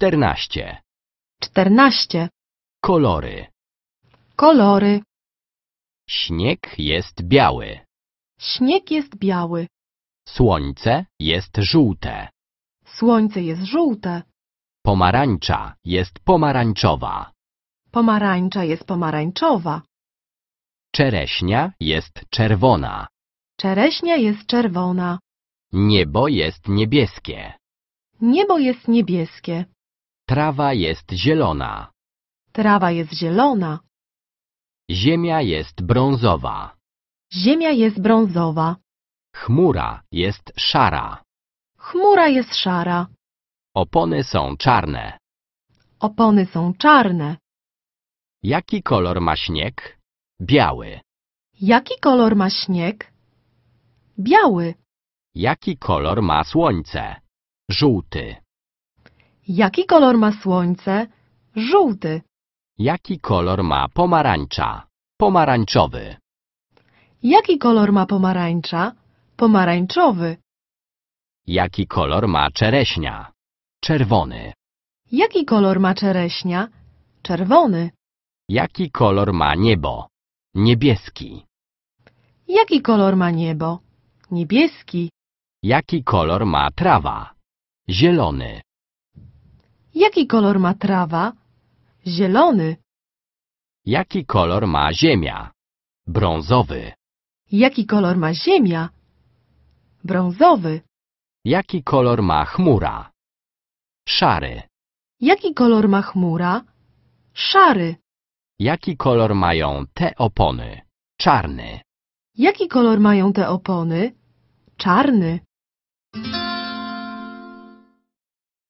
Czternaście. Czternaście. Kolory. Kolory. Śnieg jest biały. Śnieg jest biały. Słońce jest żółte. Słońce jest żółte. Pomarańcza jest pomarańczowa. Pomarańcza jest pomarańczowa. Czereśnia jest czerwona. Czereśnia jest czerwona. Niebo jest niebieskie. Niebo jest niebieskie. Trawa jest zielona. Trawa jest zielona. Ziemia jest brązowa. Ziemia jest brązowa. Chmura jest szara. Chmura jest szara. Opony są czarne. Opony są czarne. Jaki kolor ma śnieg? Biały. Jaki kolor ma śnieg? Biały. Jaki kolor ma słońce? Żółty. Jaki kolor ma słońce? Żółty. Jaki kolor ma pomarańcza? Pomarańczowy. Jaki kolor ma pomarańcza? Pomarańczowy. Jaki kolor ma czereśnia? Czerwony. Jaki kolor ma czereśnia? Czerwony. Jaki kolor ma niebo? Niebieski. Jaki kolor ma niebo? Niebieski. Jaki kolor ma trawa? Zielony. Jaki kolor ma trawa? Zielony. Jaki kolor ma ziemia? Brązowy. Jaki kolor ma ziemia? Brązowy. Jaki kolor ma chmura? Szary. Jaki kolor ma chmura? Szary. Jaki kolor mają te opony? Czarny. Jaki kolor mają te opony? Czarny.